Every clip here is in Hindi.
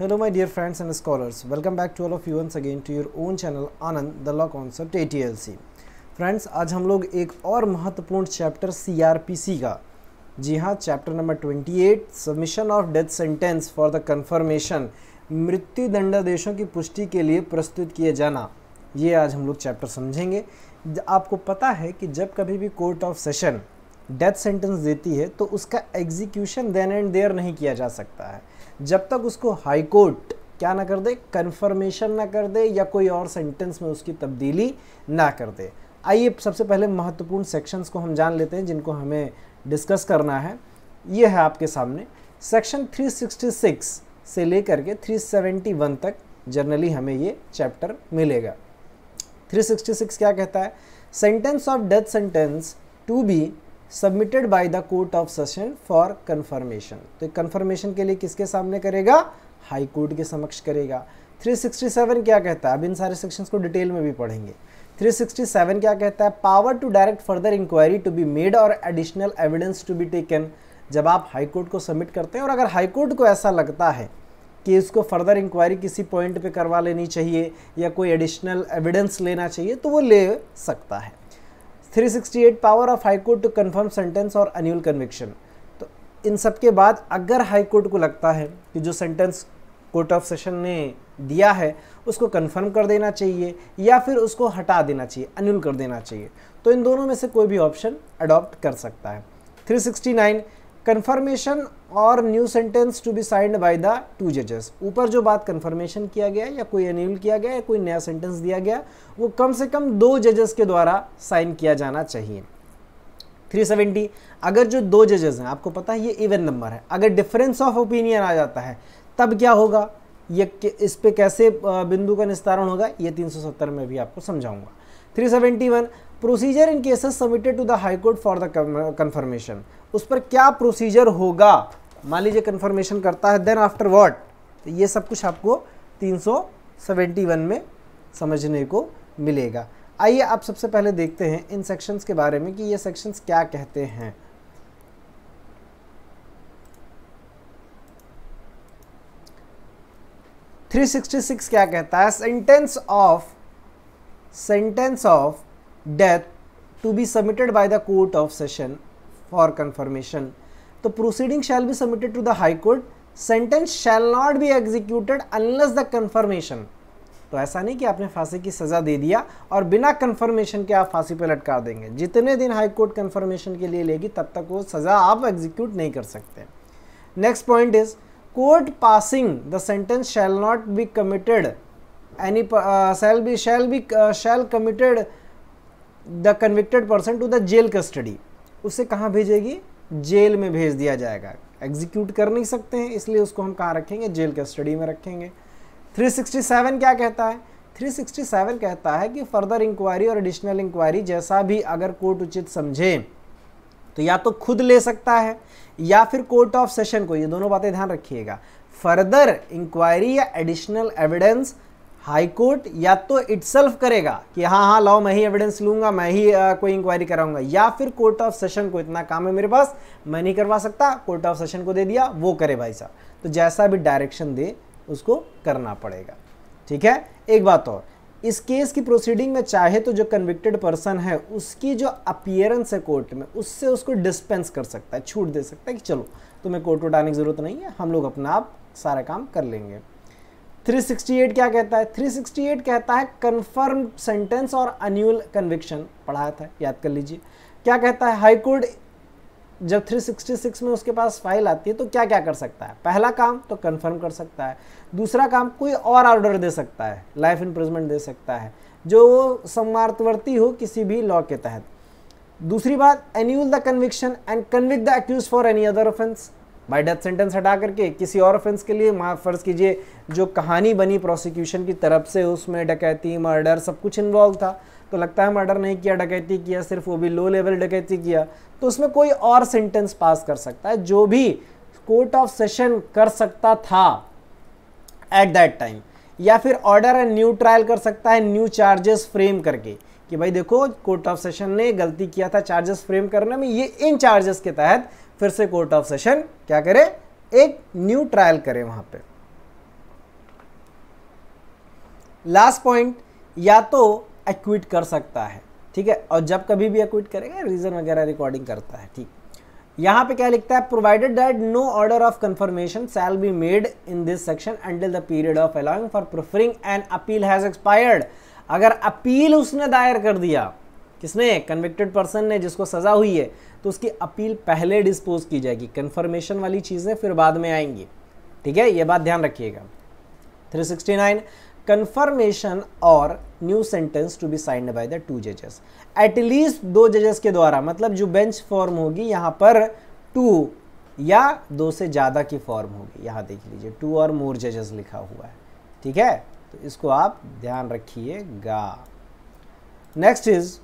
Hello my dear friends and scholars, welcome back to all of you once again to your own channel Anand, the Law Concept ATLC. Friends आज हम लोग एक और महत्वपूर्ण चैप्टर सी का जी हाँ chapter number 28 submission of death sentence for the confirmation मृत्यु दंडादेशों की पुष्टि के लिए प्रस्तुत किए जाना ये आज हम लोग चैप्टर समझेंगे आपको पता है कि जब कभी भी court of session death sentence देती है तो उसका एग्जीक्यूशन देन एंड देयर नहीं किया जा सकता है जब तक उसको हाई कोर्ट क्या ना कर दे कन्फर्मेशन ना कर दे या कोई और सेंटेंस में उसकी तब्दीली ना कर दे आइए सबसे पहले महत्वपूर्ण सेक्शंस को हम जान लेते हैं जिनको हमें डिस्कस करना है ये है आपके सामने सेक्शन 366 से लेकर के 371 तक जनरली हमें ये चैप्टर मिलेगा 366 क्या कहता है sentence of death sentence to be submitted by the court of session for confirmation तो कन्फर्मेशन के लिए किसके सामने करेगा हाई कोर्ट के समक्ष करेगा 367 क्या कहता है अब इन सारे सेक्शंस को डिटेल में भी पढ़ेंगे 367 क्या कहता है power to direct further inquiry to be made और additional evidence to be taken जब आप हाई कोर्ट को सबमिट करते हैं और अगर हाई कोर्ट को ऐसा लगता है कि इसको फर्दर इंक्वायरी किसी पॉइंट पे करवा लेनी चाहिए या कोई एडिशनल एविडेंस लेना चाहिए तो वो ले सकता है 368 power of high court to confirm sentence और अन्यूल कन्विक्शन तो इन सब के बाद अगर हाई कोर्ट को लगता है कि जो सेंटेंस कोर्ट ऑफ सेशन ने दिया है उसको कंफर्म कर देना चाहिए या फिर उसको हटा देना चाहिए अन्यूल कर देना चाहिए तो इन दोनों में से कोई भी ऑप्शन अडॉप्ट कर सकता है 369 कन्फर्मेशन और new sentence to be signed by the two जजेस ऊपर जो बात कन्फर्मेशन किया गया या कोई एन्यूल किया गया या कोई नया सेंटेंस दिया गया वो कम से कम दो जजेस के द्वारा साइन किया जाना चाहिए 370 अगर जो दो जजेस हैं आपको पता है ये इवन नंबर है अगर डिफरेंस ऑफ ओपिनियन आ जाता है तब क्या होगा ये इस पर कैसे बिंदु का निस्तारण होगा ये 370 में भी आपको समझाऊंगा 371 procedure in cases submitted to the high court for the confirmation उस पर क्या प्रोसीजर होगा मान लीजिए कन्फर्मेशन करता है देन आफ्टर वॉट तो ये सब कुछ आपको 371 में समझने को मिलेगा आइए आप सबसे पहले देखते हैं इन सेक्शंस के बारे में कि ये सेक्शंस क्या कहते हैं 366 क्या कहता है sentence of sentence of death to be submitted by the court of session for confirmation तो proceeding shall be submitted to the high court sentence shall not be executed unless the confirmation तो ऐसा नहीं कि आपने फांसी की सज़ा दे दिया और बिना कंफर्मेशन के आप फांसी पर लटका देंगे जितने दिन हाई कोर्ट कन्फर्मेशन के लिए लेगी तब तक वो सज़ा आप एग्जीक्यूट नहीं कर सकते next point is court passing the sentence shall not be committed any shall be shall be shall committed the convicted person to the jail custody उसे कहाँ भेजेगी जेल में भेज दिया जाएगा एग्जीक्यूट कर नहीं सकते हैं इसलिए उसको हम कहाँ रखेंगे जेल कस्टडी में रखेंगे 367 क्या कहता है 367 कहता है कि फर्दर इंक्वायरी और एडिशनल इंक्वायरी जैसा भी अगर कोर्ट उचित समझे तो या तो खुद ले सकता है या फिर कोर्ट ऑफ सेशन को ये दोनों बातें ध्यान रखिएगा फर्दर इंक्वायरी या एडिशनल एविडेंस हाई कोर्ट या तो इट्सल्फ करेगा कि हाँ हाँ लाओ मैं ही एविडेंस लूंगा मैं ही आ, कोई इंक्वायरी कराऊंगा या फिर कोर्ट ऑफ सेशन को इतना काम है मेरे पास मैं नहीं करवा सकता कोर्ट ऑफ सेशन को दे दिया वो करे भाई साहब तो जैसा भी डायरेक्शन दे उसको करना पड़ेगा ठीक है एक बात और इस केस की प्रोसीडिंग में चाहे तो जो कन्विक्टेड पर्सन है उसकी जो अपियरेंस है कोर्ट में उससे उसको डिस्पेंस कर सकता है छूट दे सकता है कि चलो तुम्हें कोर्ट उठाने की ज़रूरत नहीं है हम लोग अपना आप सारा काम कर लेंगे 368 क्या कहता है 368 कहता है कन्फर्म सेंटेंस और अन्यूल कन्विक्शन पढ़ाया था याद कर लीजिए क्या कहता है हाईकोर्ट जब 366 में उसके पास फाइल आती है तो क्या क्या कर सकता है पहला काम तो कंफर्म कर सकता है दूसरा काम कोई और ऑर्डर दे सकता है लाइफ इंप्रूजमेंट दे सकता है जो सम्मार्थवर्ती हो किसी भी लॉ के तहत दूसरी बात annul the conviction and convict the accused for any other offence by death sentence हटा करके किसी और ऑफेंस के लिए माफ फर्ज कीजिए जो कहानी बनी प्रोसिक्यूशन की तरफ से उसमें डकैती मर्डर सब कुछ इन्वॉल्व था तो लगता है मर्डर नहीं किया डकैती किया सिर्फ वो भी लो लेवल डकैती किया तो उसमें कोई और सेंटेंस पास कर सकता है जो भी कोर्ट ऑफ सेशन कर सकता था एट दैट टाइम या फिर ऑर्डर एंड न्यू ट्रायल कर सकता है न्यू चार्जेस फ्रेम करके कि भाई देखो कोर्ट ऑफ सेशन ने गलती किया था चार्जेस फ्रेम करने में ये इन चार्जेस के तहत फिर से कोर्ट ऑफ सेशन क्या करे एक न्यू ट्रायल करे वहां पे लास्ट पॉइंट या तो एक्विट कर सकता है ठीक है और जब कभी भी एक्विट करेगा रीज़न वगैरह रिकॉर्डिंग करता है ठीक यहाँ पे क्या लिखता है provided that no order of confirmation shall be made in this section until the period of allowing for preferring an appeal has expired अगर अपील उसने दायर कर दिया किसने कन्विक्टेड पर्सन ने जिसको सज़ा हुई है तो उसकी अपील पहले डिस्पोज की जाएगी कन्फर्मेशन वाली चीज़ें फिर बाद में आएंगी ठीक है ये बात ध्यान रखिएगा 369 कन्फर्मेशन और new sentence to be signed by the two जजेस एटलीस्ट दो जजेस के द्वारा मतलब जो बेंच फॉर्म होगी यहाँ पर टू या दो से ज़्यादा की फॉर्म होगी यहाँ देख लीजिए टू और मोर जजेस लिखा हुआ है ठीक है तो इसको आप ध्यान रखिएगा नेक्स्ट इज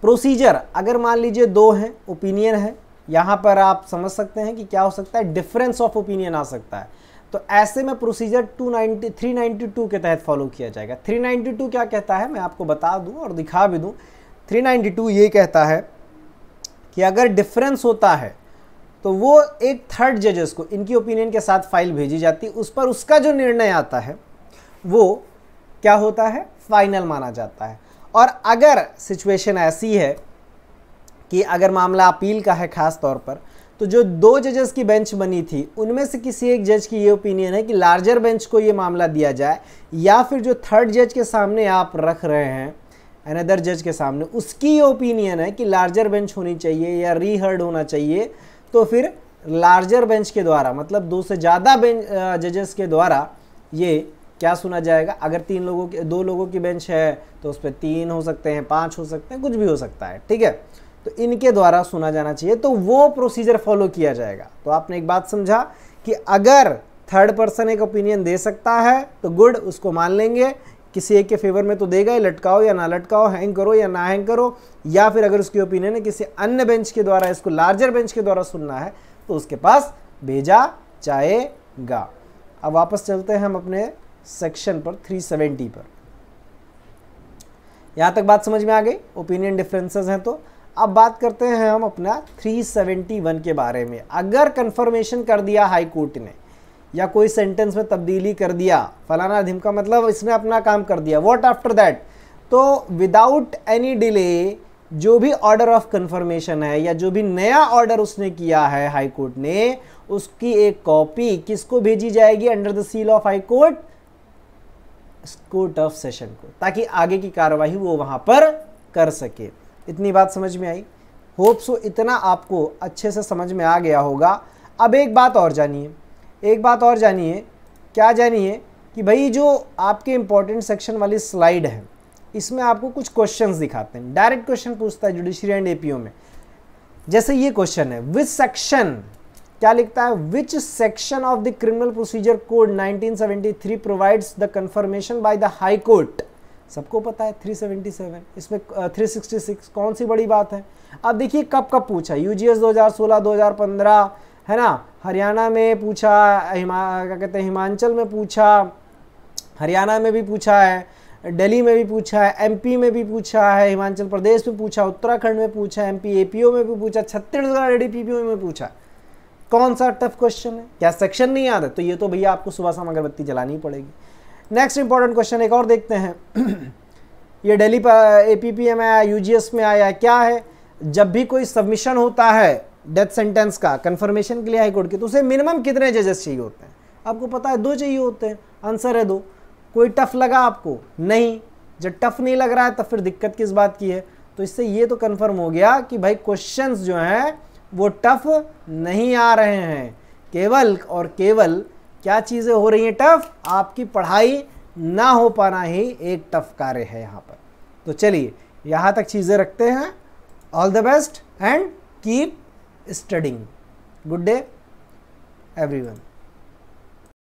प्रोसीजर अगर मान लीजिए दो हैं ओपिनियन है यहाँ पर आप समझ सकते हैं कि क्या हो सकता है डिफरेंस ऑफ ओपिनियन आ सकता है तो ऐसे में प्रोसीजर 290 392 के तहत फॉलो किया जाएगा 392 क्या कहता है मैं आपको बता दूं और दिखा भी दूं 392 ये कहता है कि अगर डिफरेंस होता है तो वो एक थर्ड जजेस को इनकी ओपिनियन के साथ फाइल भेजी जाती उस पर उसका जो निर्णय आता है वो क्या होता है फाइनल माना जाता है और अगर सिचुएशन ऐसी है कि अगर मामला अपील का है ख़ास तौर पर तो जो दो जजेस की बेंच बनी थी उनमें से किसी एक जज की ये ओपिनियन है कि लार्जर बेंच को ये मामला दिया जाए या फिर जो थर्ड जज के सामने आप रख रहे हैं अनदर जज के सामने उसकी ये ओपिनियन है कि लार्जर बेंच होनी चाहिए या रीहर्ड होना चाहिए तो फिर लार्जर बेंच के द्वारा मतलब दो से ज़्यादा बेंच जजेस के द्वारा ये क्या सुना जाएगा अगर तीन लोगों के दो लोगों की बेंच है तो उस पर तीन हो सकते हैं पाँच हो सकते हैं कुछ भी हो सकता है ठीक है तो इनके द्वारा सुना जाना चाहिए तो वो प्रोसीजर फॉलो किया जाएगा तो आपने एक बात समझा कि अगर थर्ड पर्सन एक ओपिनियन दे सकता है तो गुड उसको मान लेंगे किसी एक के फेवर में तो देगा ही लटकाओ या ना लटकाओ हैंग करो या ना हैंग करो या फिर अगर उसकी ओपिनियन है किसी अन्य बेंच के द्वारा इसको लार्जर बेंच के द्वारा सुनना है तो उसके पास भेजा जाएगा अब वापस चलते हैं हम अपने सेक्शन पर 370 पर यहाँ तक बात समझ में आ गई ओपिनियन डिफरेंसेस हैं तो अब बात करते हैं हम अपना 371 के बारे में अगर कंफर्मेशन कर दिया हाई कोर्ट ने या कोई सेंटेंस में तब्दीली कर दिया फलाना अधिम का मतलब इसने अपना काम कर दिया वॉट आफ्टर दैट तो विदाउट एनी डिले जो भी ऑर्डर ऑफ कन्फर्मेशन है या जो भी नया ऑर्डर उसने किया है हाई कोर्ट ने उसकी एक कॉपी किसको भेजी जाएगी under the seal of high court court of session को ताकि आगे की कार्रवाई वो वहां पर कर सके इतनी बात समझ में आई होप सो तो इतना आपको अच्छे से समझ में आ गया होगा अब एक बात और जानिए एक बात और जानिए क्या जानिए कि भाई जो आपके इम्पोर्टेंट सेक्शन वाली स्लाइड है इसमें आपको कुछ क्वेश्चंस दिखाते हैं डायरेक्ट क्वेश्चन पूछता है जुडिशरी एंड एपीओ में जैसे ये क्वेश्चन है विच सेक्शन क्या लिखता है which section of the criminal procedure code 1973 provides the confirmation by the high court सबको पता है 377 इसमें 366 कौन सी बड़ी बात है अब देखिए कब कब पूछा यू जी एस दो है ना हरियाणा में पूछा हिमा क्या कहते हैं हिमाचल में पूछा हरियाणा में भी पूछा है दिल्ली में भी पूछा है एमपी में भी पूछा है हिमाचल प्रदेश में पूछा उत्तराखंड में पूछा है एमपी एपीओ में भी पूछा छत्तीसगढ़ एडीपीपीओ में पूछा कौन सा टफ क्वेश्चन है क्या सेक्शन नहीं याद है तो ये तो भैया आपको सुबह शाम अगरबत्ती जलानी पड़ेगी नेक्स्ट इंपॉर्टेंट क्वेश्चन एक और देखते हैं ये डेली ए पी पी में आया यू में आया क्या है जब भी कोई सबमिशन होता है डेथ सेंटेंस का कन्फर्मेशन के लिए हाईकोर्ट के तो उसे मिनिमम कितने जजेस चाहिए होते हैं आपको पता है दो चाहिए होते हैं आंसर है दो कोई टफ लगा आपको नहीं जब टफ नहीं लग रहा है तो फिर दिक्कत किस बात की है तो इससे ये तो कन्फर्म हो गया कि भाई क्वेश्चन जो हैं वो टफ नहीं आ रहे हैं केवल और केवल क्या चीज़ें हो रही हैं टफ आपकी पढ़ाई ना हो पाना ही एक टफ कार्य है यहाँ पर तो चलिए यहाँ तक चीज़ें रखते हैं all the best and keep studying good day everyone